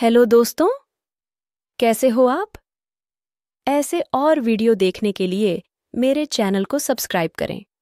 hello दोस्तों कैसे हो आप ऐसे और वीडियो देखने के लिए मेरे चैनल को सब्सक्राइब करें